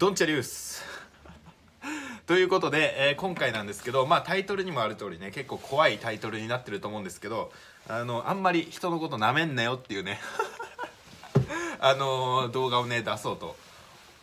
ドンチャリウス ということで、えー、今回なんですけど、まあ、タイトルにもある通りね結構怖いタイトルになってると思うんですけどあのあんまり人のことなめんなよっていうね あのー、動画をね出そうと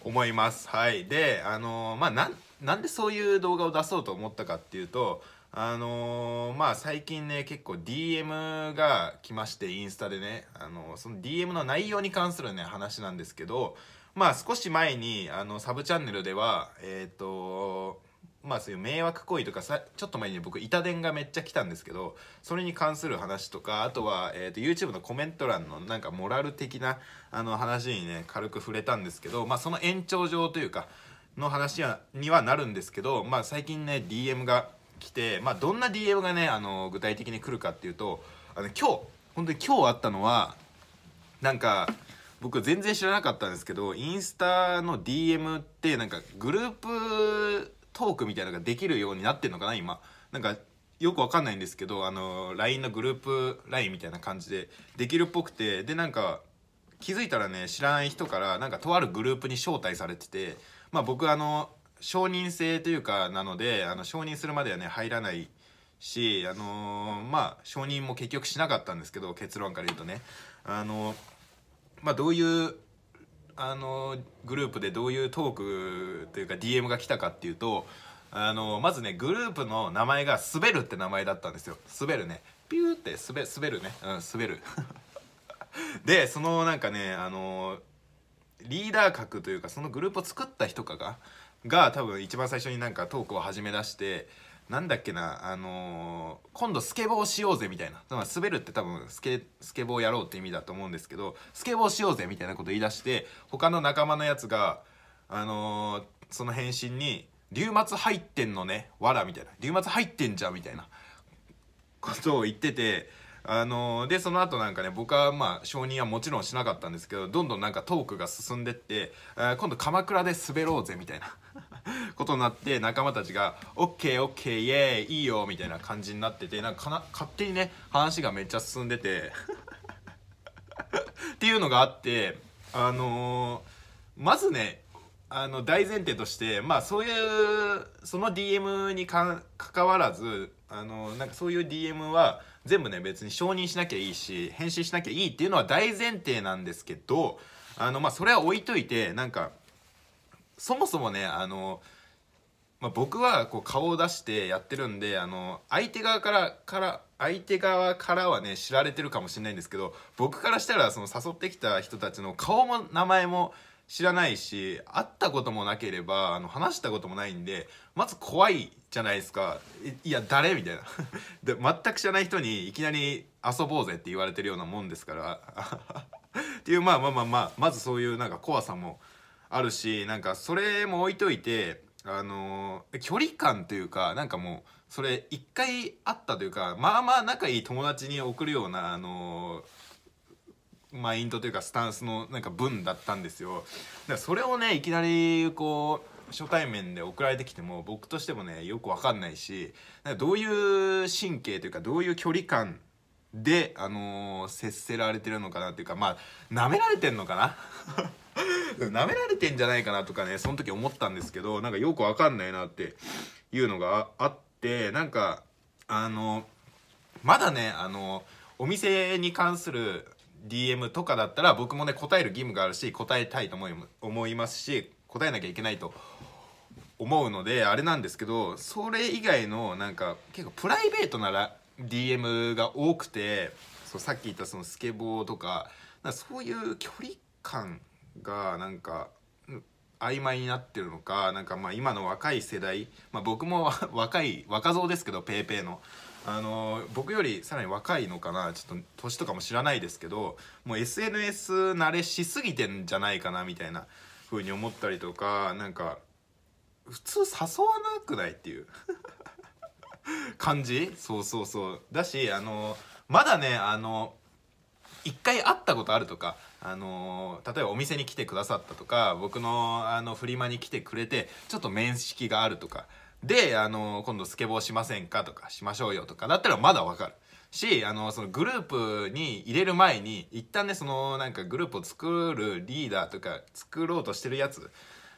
思いますはいであのー、まあななんでそういう動画を出そうと思ったかっていうとあのー、まあ最近ね結構 DM が来ましてインスタでね、あのー、その DM の内容に関するね話なんですけどまあ少し前にあのサブチャンネルではえっ、ー、とまあそういう迷惑行為とかさちょっと前に僕板伝がめっちゃ来たんですけどそれに関する話とかあとは、えーと、YouTube のコメント欄のなんかモラル的なあの話にね軽く触れたんですけどまあその延長上というかの話はにはなるんですけどまあ最近ね DM が来てまあどんな DM がねあの具体的に来るかっていうとあの今日本当に今日あったのはなんか僕全然知らなかったんですけどインスタの DM ってなんかグループトークみたいなのができるようになってんのかな今なんかよくわかんないんですけどあの LINE のグループ LINE みたいな感じでできるっぽくてでなんか気づいたらね知らない人からなんかとあるグループに招待されててまあ僕あの承認制というかなのであの承認するまではね入らないしあのー、まあ承認も結局しなかったんですけど結論から言うとねあのーまあ、どういうあのグループでどういうトークというか DM が来たかっていうとあのまずねグループの名前が「滑る」って名前だったんですよ「滑るね」ピューって滑滑るねうん滑る でそのなんかねあのリーダー格というかそのグループを作った人かがが多分一番最初になんかトークを始め出してなんだっけな、あのー、今度スケボーしようぜみたいな。滑るって多分スケ、スケボーやろうって意味だと思うんですけど、スケボーしようぜみたいなこと言い出して、他の仲間のやつが、あのー、その返信に、竜末入ってんのね、わらみたいな。竜末入ってんじゃんみたいなことを言ってて、あのー、で、その後なんかね、僕はまあ、承認はもちろんしなかったんですけど、どんどんなんかトークが進んでって、今度鎌倉で滑ろうぜみたいな。ことになって仲間たちが「OKOK イエーイいいよ」みたいな感じになっててなんか勝手にね話がめっちゃ進んでて っていうのがあってあのー、まずねあの大前提としてまあそういうその DM にかかわらずあのなんかそういう DM は全部ね別に承認しなきゃいいし返信しなきゃいいっていうのは大前提なんですけどあのまあそれは置いといてなんかそもそもねあの、まあ、僕はこう顔を出してやってるんであの相手側からから相手側からはね知られてるかもしれないんですけど僕からしたらその誘ってきた人たちの顔も名前も知らないし会ったこともなければあの話したこともないんでまず怖いじゃないですかいや誰みたいな で全く知らない人にいきなり遊ぼうぜって言われてるようなもんですから っていうまあまあまあまあまずそういうなんか怖さもあるしなんかそれも置いといてあのー、距離感というかなんかもうそれ一回会ったというかまあまあ仲いい友達に送るようなあのー、マインドというかスタンスのなんか文だったんですよだからそれをねいきなりこう初対面で送られてきても僕としてもねよく分かんないしどういう神経というかどういう距離感で、あのー、接せられてるのかなっていうか、まあ、舐められてんのかな 舐められてんじゃないかなとかね、その時思ったんですけど、なんかよくわかんないなっていうのがあって、なんか、あのー、まだね、あのー、お店に関する DM とかだったら僕もね、答える義務があるし、答えたいと思い思いますし、答えなきゃいけないと思うのであれなんですけどそれ以外のなんか結構プライベートな DM が多くてそうさっき言ったそのスケボーとかかそういう距離感がなんか曖昧になってるのかなんかまあ今の若い世代、まあ、僕も 若い若造ですけど PayPay の。あの僕よりさらに若いのかなちょっと年とかも知らないですけどもう SNS 慣れしすぎてんじゃないかなみたいな風に思ったりとかなんか普通誘わなくないっていう 感じそうそうそうだしあのまだねあの一回会ったことあるとかあの例えばお店に来てくださったとか僕のあのフリマに来てくれてちょっと面識があるとかであの今度スケボーしませんかとかしましょうよとかだったらまだわかるしあのそのグループに入れる前に一旦ねそのなんかグループを作るリーダーとか作ろうとしてるやつ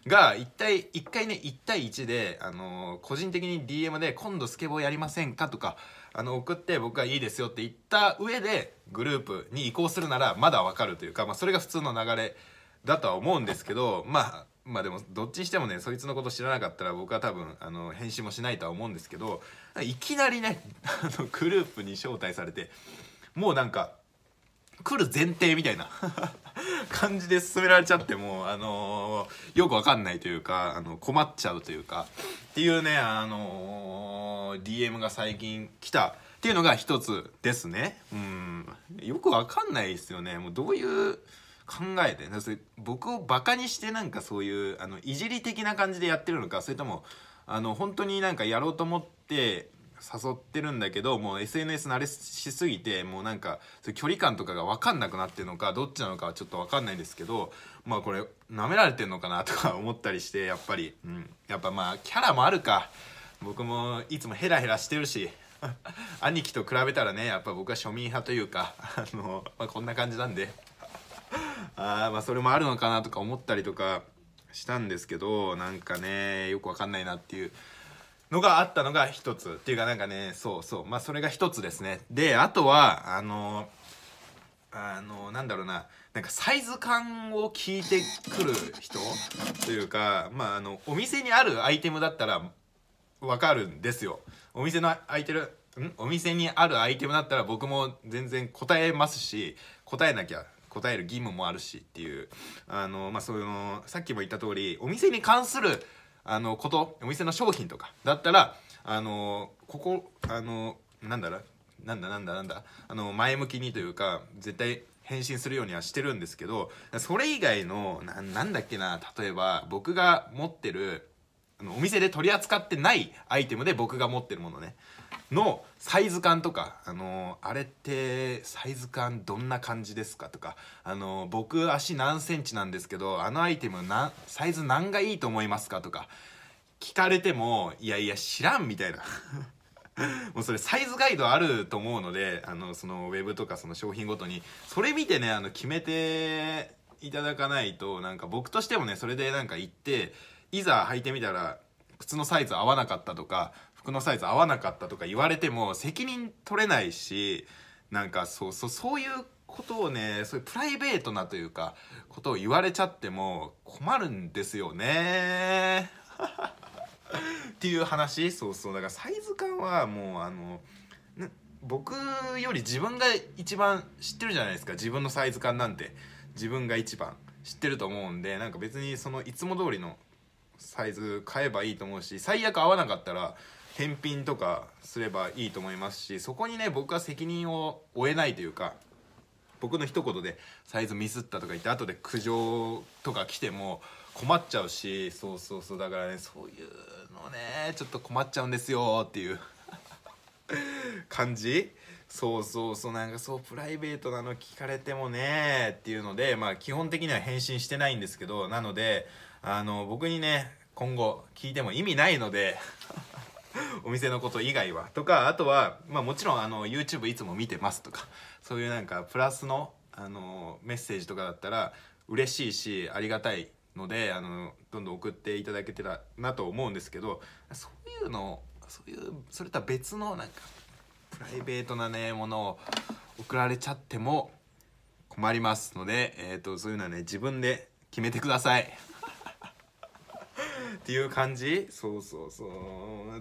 が1対1回ね1対1で、あのー、個人的に DM で「今度スケボーやりませんか?」とかあの送って僕が「いいですよ」って言った上でグループに移行するならまだわかるというか、まあ、それが普通の流れだとは思うんですけどまあまあでもどっちにしてもねそいつのこと知らなかったら僕は多分あの返信もしないとは思うんですけどいきなりねあのグループに招待されてもうなんか来る前提みたいな感じで進められちゃってもう、あのー、よくわかんないというかあの困っちゃうというかっていうねあのー、DM が最近来たっていうのが一つですねうんよくわかんないですよねもうどういう考えで、て僕をバカにしてなんかそういうあのいじり的な感じでやってるのかそれともあの本当になんかやろうと思って誘ってるんだけどもう SNS 慣れしすぎてもうなんか距離感とかが分かんなくなってるのかどっちなのかはちょっと分かんないですけどまあこれなめられてんのかなとか思ったりしてやっぱり、うん、やっぱまあキャラもあるか僕もいつもヘラヘラしてるし 兄貴と比べたらねやっぱ僕は庶民派というかあの、まあ、こんな感じなんであまあそれもあるのかなとか思ったりとかしたんですけどなんかねよく分かんないなっていう。のがあったのが一つっていうかなんかねそうそうまあそれが一つですねであとはあのあのなんだろうななんかサイズ感を聞いてくる人というかまああのお店にあるアイテムだったらわかるんですよお店の空いてるんお店にあるアイテムだったら僕も全然答えますし答えなきゃ答える義務もあるしっていうあのまあそのさっきも言った通りお店に関するあのことお店の商品とかだったらあのここあのなんだろなんだなんだなんだあの前向きにというか絶対返信するようにはしてるんですけどそれ以外のななんだっけな例えば僕が持ってるあのお店で取り扱ってないアイテムで僕が持ってるものねのサイズ感とか、あのー、あれってサイズ感どんな感じですかとか、あのー、僕足何センチなんですけどあのアイテムなサイズ何がいいと思いますかとか聞かれてもいやいや知らんみたいな もうそれサイズガイドあると思うのであのそのウェブとかその商品ごとにそれ見てねあの決めていただかないとなんか僕としてもねそれでなんか行っていざ履いてみたら靴のサイズ合わなかったとか服のサイズ合わなかったとか言われても責任取れないしなんかそうそうそういうことをねそういうプライベートなというかことを言われちゃっても困るんですよね っていう話そうそうだからサイズ感はもうあの僕より自分が一番知ってるじゃないですか自分のサイズ感なんて自分が一番知ってると思うんでなんか別にそのいつも通りのサイズ買えばいいと思うし最悪合わなかったら返品とかすればいいと思いますしそこにね僕は責任を負えないというか僕の一言でサイズミスったとか言って後で苦情とか来ても困っちゃうしそうそうそうだからねそういうのねちょっと困っちゃうんですよっていう感じそうそうそうなんかそうプライベートなの聞かれてもねっていうのでまあ基本的には返信してないんですけどなのであの僕にね今後聞いても意味ないので お店のこと以外はとかあとは、まあ、もちろんあの YouTube いつも見てますとかそういうなんかプラスのあのメッセージとかだったら嬉しいしありがたいのであのどんどん送っていただけてたなと思うんですけどそういうのそういうそれとは別のなんかプライベートなねものを送られちゃっても困りますので、えーとそういうのはね自分で決めてください。っていう感じそうそうそう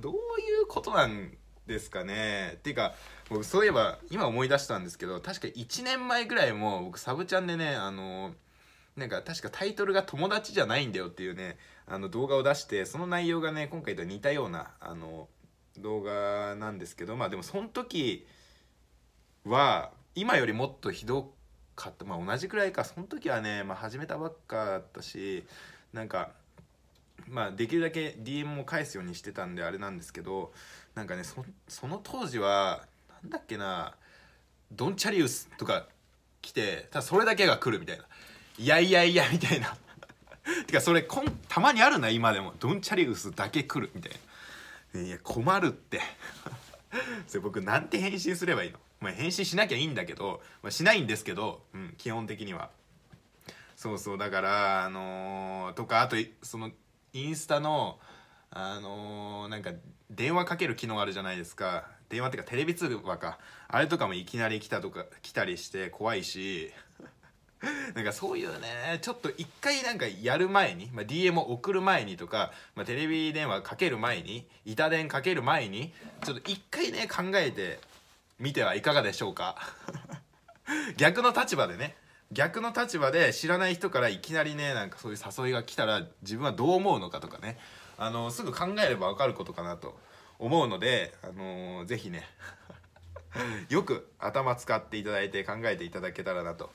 どういうことなんですかねっていうか僕そういえば今思い出したんですけど確か1年前ぐらいも僕サブチャンでねあのなんか確かタイトルが「友達じゃないんだよ」っていうねあの動画を出してその内容がね今回と似たようなあの動画なんですけどまあでもその時は今よりもっとひどかったまあ同じくらいかその時はね、まあ、始めたばっかだったしなんかまあ、できるだけ DM を返すようにしてたんであれなんですけどなんかねその当時は何だっけなドンチャリウスとか来てただそれだけが来るみたいないやいやいやみたいな てかそれこんたまにあるな今でもドンチャリウスだけ来るみたいないや困るって それ僕なんて返信すればいいの、まあ、返信しなきゃいいんだけど、まあ、しないんですけど、うん、基本的にはそうそうだからあのー、とかあとそのインスタのあのー、なんか電話かける機能あるじゃないですか電話っていうかテレビ通話かあれとかもいきなり来たとか来たりして怖いし なんかそういうねちょっと一回なんかやる前に、まあ、DM を送る前にとか、まあ、テレビ電話かける前に板電かける前にちょっと一回ね考えてみてはいかがでしょうか 逆の立場でね逆の立場で知らない人からいきなりねなんかそういう誘いが来たら自分はどう思うのかとかねあのすぐ考えれば分かることかなと思うので、あのー、ぜひね よく頭使っていただいて考えていただけたらなと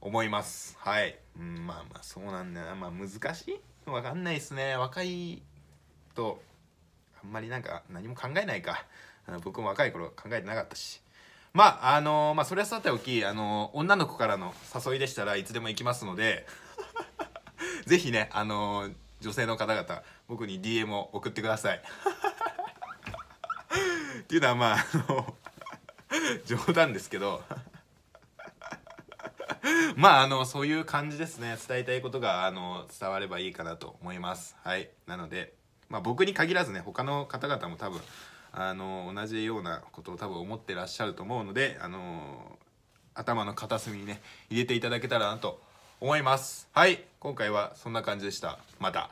思いますはいうんまあまあそうなんだよなまあ難しい分かんないですね若いとあんまりなんか何も考えないか僕も若い頃考えてなかったしまああのー、まあそれはさておき、あのー、女の子からの誘いでしたらいつでも行きますので ぜひねあのー、女性の方々僕に DM を送ってください っていうのはまああの 冗談ですけどまああのそういう感じですね伝えたいことがあの伝わればいいかなと思いますはいなのでまあ僕に限らずね他の方々も多分あの同じようなことを多分思ってらっしゃると思うのであの頭の片隅にね入れていただけたらなと思いますはい今回はそんな感じでしたまた